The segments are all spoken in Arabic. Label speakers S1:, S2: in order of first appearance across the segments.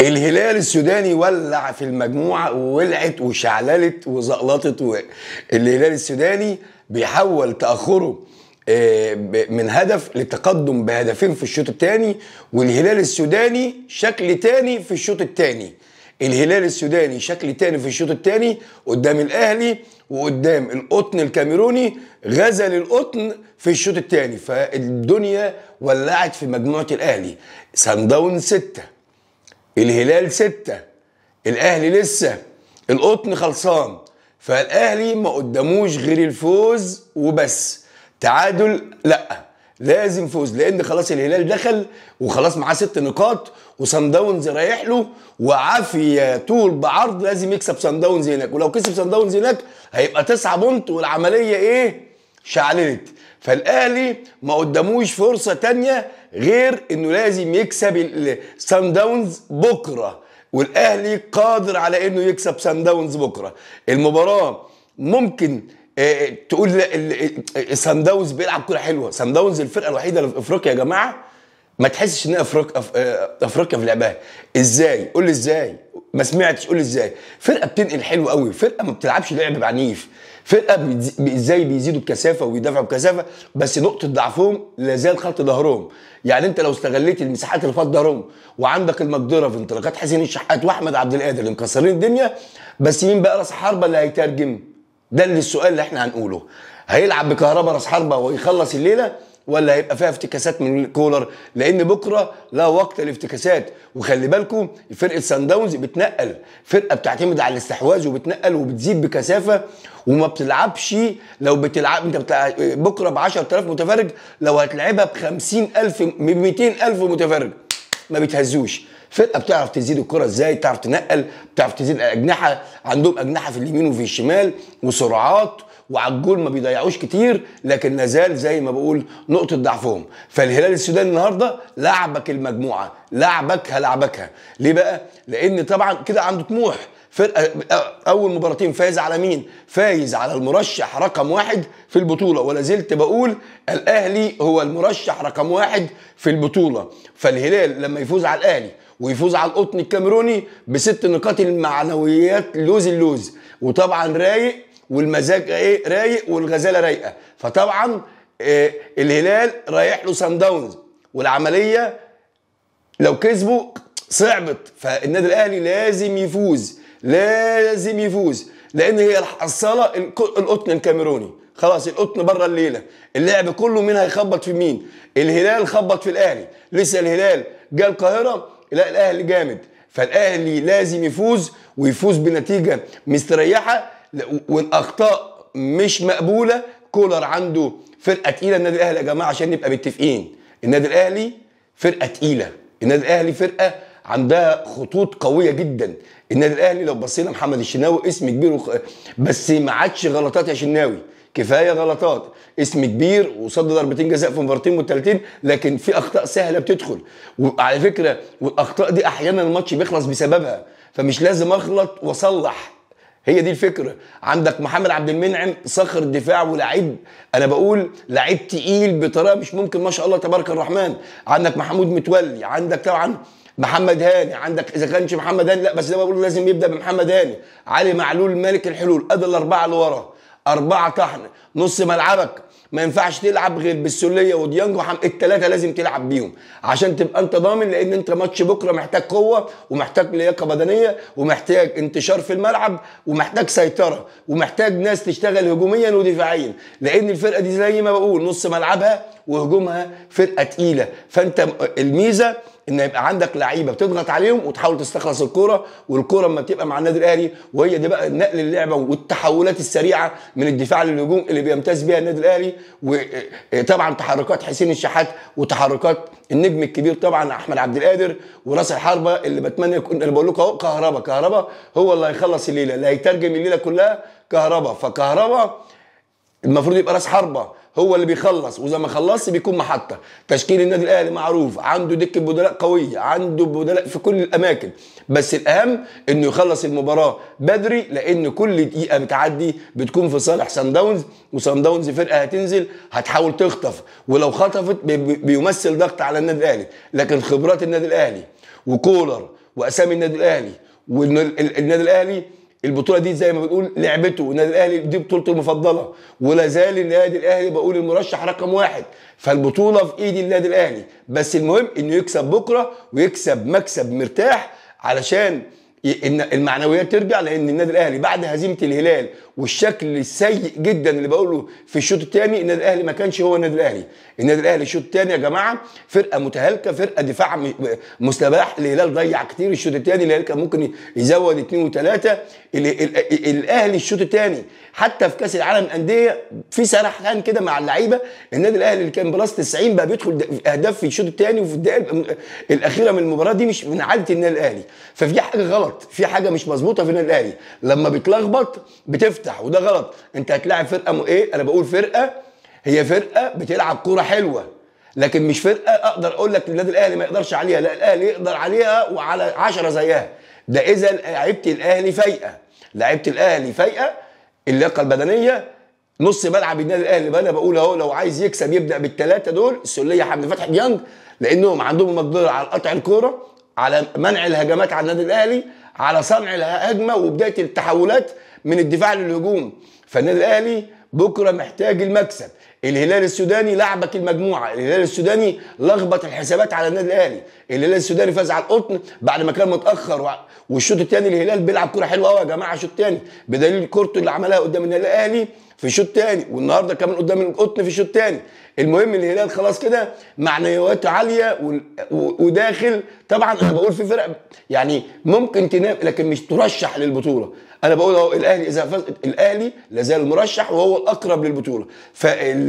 S1: الهلال السوداني ولع في المجموعه وولعت وشعللت وزقلطت و... الهلال السوداني بيحول تاخره آه، من هدف لتقدم بهدفين في الشوط الثاني والهلال السوداني شكل تاني في الشوط الثاني الهلال السوداني شكل تاني في الشوط الثاني قدام الاهلي وقدام القطن الكاميروني غزل القطن في الشوط الثاني فالدنيا ولعت في مجموعه الاهلي سان داون 6 الهلال ستة الاهلي لسه القطن خلصان فالاهلي ما قداموش غير الفوز وبس تعادل لا لازم فوز لان خلاص الهلال دخل وخلاص معاه ست نقاط وصن داونز رايح له وعافيه طول بعرض لازم يكسب صن داونز هناك ولو كسب صن داونز هناك هيبقى 9 بونت والعمليه ايه شعللت فالاهلي ما قداموش فرصه تانية غير انه لازم يكسب السان داونز بكره والاهلي قادر على انه يكسب سان داونز بكره المباراه ممكن آه، آه، تقول سان داونز آه، بيلعب كره حلوه سان داونز الفرقه الوحيده اللي في افريقيا يا جماعه ما تحسش ان افريقيا افريقيا في لعبها ازاي قول لي ازاي ما سمعتش قول ازاي فرقه بتنقل حلو قوي فرقه ما بتلعبش لعب عنيف فرقه بيزي... ازاي بيزيدوا بكثافه وبيدافعوا بكثافه بس نقطه ضعفهم لا زال خط ظهرهم يعني انت لو استغليت المساحات اللي فات ظهرهم وعندك المقدره في انطلاقات حسين الشحات واحمد عبد القادر اللي مكسرين الدنيا بس مين بقى راس حربه اللي هيترجم ده اللي السؤال اللي احنا هنقوله هيلعب بكهرباء راس حربه ويخلص الليله ولا هيبقى فيها افتكاسات من كولر لان بكره لا وقت للافتكاسات وخلي بالكم فرقه سان داونز بتنقل فرقه بتعتمد على الاستحواذ وبتنقل وبتزيد بكثافه وما بتلعبش لو بتلعب انت بتلع... بكره ب 10000 متفرج لو هتلعبها ب 50000 ب 200000 متفرج ما بيتهزوش فرقه بتعرف تزيد الكره ازاي بتعرف تنقل بتعرف تزيد الاجنحه عندهم اجنحه في اليمين وفي الشمال وسرعات وعلى الجول ما بيضيعوش كتير لكن نزال زي ما بقول نقطه ضعفهم فالهلال السوداني النهارده لعبك المجموعه لعبك هلعبكها ليه بقى لان طبعا كده عنده طموح فرقه اول مباراتين فايز على مين فايز على المرشح رقم واحد في البطوله ولا زلت بقول الاهلي هو المرشح رقم واحد في البطوله فالهلال لما يفوز على الاهلي ويفوز على القطن الكاميروني بست نقاط المعنويات لوز اللوز وطبعا رايق والمزاج ايه رايق والغزاله رايقه فطبعا إيه الهلال رايح له سان داونز والعمليه لو كسبوا صعبت فالنادي الاهلي لازم يفوز لازم يفوز لان هي الحصاله القطن الكاميروني خلاص القطن بره الليله اللعب كله مين هيخبط في مين الهلال خبط في الاهلي لسه الهلال جه القاهره لا الاهلي جامد فالاهلي لازم يفوز ويفوز بنتيجه مستريحه والاخطاء مش مقبوله كولر عنده فرقه تقيله النادي الاهلي يا جماعه عشان نبقى متفقين النادي الاهلي فرقه تقيله النادي الاهلي فرقه عندها خطوط قويه جدا النادي الاهلي لو بصينا محمد الشناوي اسم كبير وخ... بس ما عادش غلطات يا شناوي كفايه غلطات اسم كبير وصد ضربتين جزاء في مباراتين متلتين لكن في اخطاء سهله بتدخل وعلى فكره والاخطاء دي احيانا الماتش بيخلص بسببها فمش لازم اغلط واصلح هي دي الفكره عندك محمد عبد المنعم صخر دفاع ولاعيب انا بقول لعيب تقيل بطريقه مش ممكن ما شاء الله تبارك الرحمن عندك محمود متولي عندك طبعا محمد هاني عندك اذا كانش محمد هاني لا بس ده بقول لازم يبدا بمحمد هاني علي معلول ملك الحلول ادي الاربعه اللي ورا اربعه طحن نص ملعبك ما ينفعش تلعب غير بالسوليه وديانج وحم الثلاثه لازم تلعب بيهم عشان تبقى انت ضامن لان انت ماتش بكره محتاج قوه ومحتاج لياقه بدنيه ومحتاج انتشار في الملعب ومحتاج سيطره ومحتاج ناس تشتغل هجوميا ودفاعيا لان الفرقه دي زي ما بقول نص ملعبها وهجومها فرقه تقيله فانت الميزه ان يبقى عندك لعيبه بتضغط عليهم وتحاول تستخلص الكوره والكوره اما بتبقى مع النادي الاهلي وهي دي بقى نقل اللعبه والتحولات السريعه من الدفاع للهجوم اللي بيمتاز بيها النادي الاهلي وطبعا آه، تحركات حسين الشحات وتحركات النجم الكبير طبعا احمد عبد القادر وراس الحربه اللي بتمنى يكون انا بقول لكم اهو كهربا كهربا هو اللي هيخلص الليله اللي هيترجم الليله كلها كهربا فكهربا المفروض يبقى راس حربه هو اللي بيخلص واذا ما خلصش بيكون محطه تشكيل النادي الاهلي معروف عنده دكه بدلاء قويه عنده بدلاء في كل الاماكن بس الاهم انه يخلص المباراه بدري لان كل دقيقه بتعدي بتكون في صالح سان داونز وسان داونز فرقه هتنزل هتحاول تخطف ولو خطفت بيمثل ضغط على النادي الاهلي لكن خبرات النادي الاهلي وكولر واسامي النادي الاهلي والنادي الاهلي البطوله دي زي ما بنقول لعبته والنادي الاهلي دي بطولته المفضله ولا زال النادي الاهلي بقول المرشح رقم واحد فالبطوله في ايد النادي الاهلي بس المهم انه يكسب بكره ويكسب مكسب مرتاح علشان المعنويات ترجع لان النادي الاهلي بعد هزيمه الهلال والشكل السيء جدا اللي بقوله في الشوط الثاني النادي الاهلي ما كانش هو النادي الاهلي النادي الاهلي الشوط الثاني يا جماعه فرقه متهالكه فرقه دفاع مستباح الهلال ضيع كتير الشوط الثاني الهلال كان ممكن يزود اثنين وثلاثه الاهلي الشوط الثاني حتى في كاس العالم الانديه في كان كده مع اللعيبه النادي الاهلي اللي كان بلس 90 بقى بيدخل اهداف في الشوط الثاني وفي الدقائق الاخيره من المباراه دي مش من عاده النادي الاهلي ففي حاجه غلط غلط في حاجه مش مظبوطه في النادي لما بتلخبط بتفتح وده غلط انت هتلاعب فرقه م... ايه انا بقول فرقه هي فرقه بتلعب كوره حلوه لكن مش فرقه اقدر اقول لك النادي الاهلي ما يقدرش عليها لا الاهلي يقدر عليها وعلى 10 زيها ده اذا لعيبه الاهلي فايقه لعيبه الاهلي فايقه اللياقه البدنيه نص ملعب النادي الاهلي بقى انا بقول اهو لو عايز يكسب يبدا بالثلاثه دول السليه حمد فتحي ديانج لانهم عندهم مقدره على قطع الكوره على منع الهجمات على النادي الاهلي على صنع الهجمه وبدايه التحولات من الدفاع للهجوم فالنادي الاهلي بكره محتاج المكسب الهلال السوداني لعبك المجموعه الهلال السوداني لخبط الحسابات على النادي الاهلي الهلال السوداني فاز على القطن بعد ما كان متاخر والشوط الثاني الهلال بيلعب كوره حلوه قوي يا جماعه الشوط الثاني بدليل كورته اللي عملها قدام النادي الاهلي في الشوط الثاني والنهارده كمان قدام القطن في الشوط الثاني المهم الهلال خلاص كده معنوياته عاليه وداخل طبعا انا بقول في فرق يعني ممكن تنام لكن مش ترشح للبطوله انا بقول اهو الاهلي اذا فاز الاهلي لازال مرشح وهو الاقرب للبطوله فال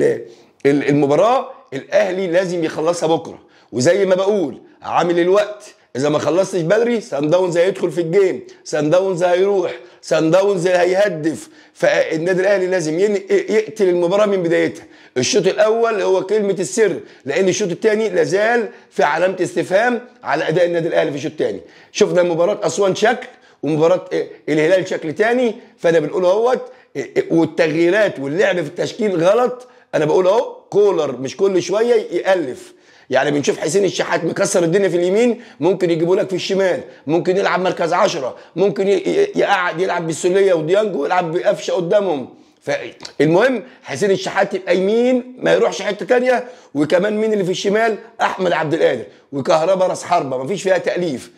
S1: المباراه الاهلي لازم يخلصها بكره وزي ما بقول عامل الوقت اذا ما خلصتش بدري سان داونز هيدخل في الجيم سان داونز هيروح سان داونز هيهدف فالنادي الاهلي لازم يقتل المباراه من بدايتها الشوط الاول هو كلمه السر لان الشوط الثاني لازال في علامه استفهام على اداء النادي الاهلي في الشوط الثاني شفنا مباراه اسوان شكل ومباراه آه، الهلال شكل ثاني فانا بنقول اهوت والتغييرات واللعب في التشكيل غلط انا بقول اهو كولر مش كل شويه يالف يعني بنشوف حسين الشحات مكسر الدنيا في اليمين ممكن يجيبه لك في الشمال ممكن يلعب مركز عشرة ممكن يقعد يلعب بالسوليه وديانج يلعب بقفشه قدامهم فالمهم حسين الشحات يبقى يمين ما يروحش حته ثانيه وكمان مين اللي في الشمال احمد عبد القادر وكهربا راس حربه ما فيش فيها تاليف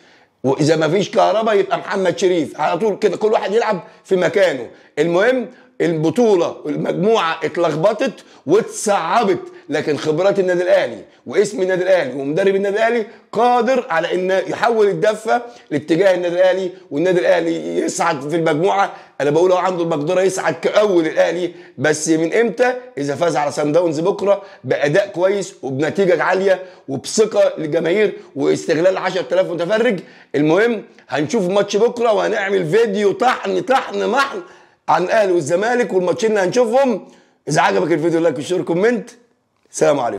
S1: واذا ما فيش كهرباء يبقى محمد شريف على طول كده كل واحد يلعب في مكانه المهم البطوله المجموعه اتلخبطت واتصعبت لكن خبرات النادي الاهلي واسم النادي الاهلي ومدرب النادي الاهلي قادر على ان يحول الدفه لاتجاه النادي الاهلي والنادي الاهلي يسعد في المجموعه انا بقول هو عنده المقدره يسعد كاول الاهلي بس من امتى اذا فاز على سان داونز بكره باداء كويس وبنتيجه عاليه وبثقه للجماهير واستغلال 10000 متفرج المهم هنشوف ماتش بكره وهنعمل فيديو طحن طحن محن عن الاهلي والزمالك والماتشين اللي هنشوفهم اذا عجبك الفيديو لايك وشير كومنت سلام عليكم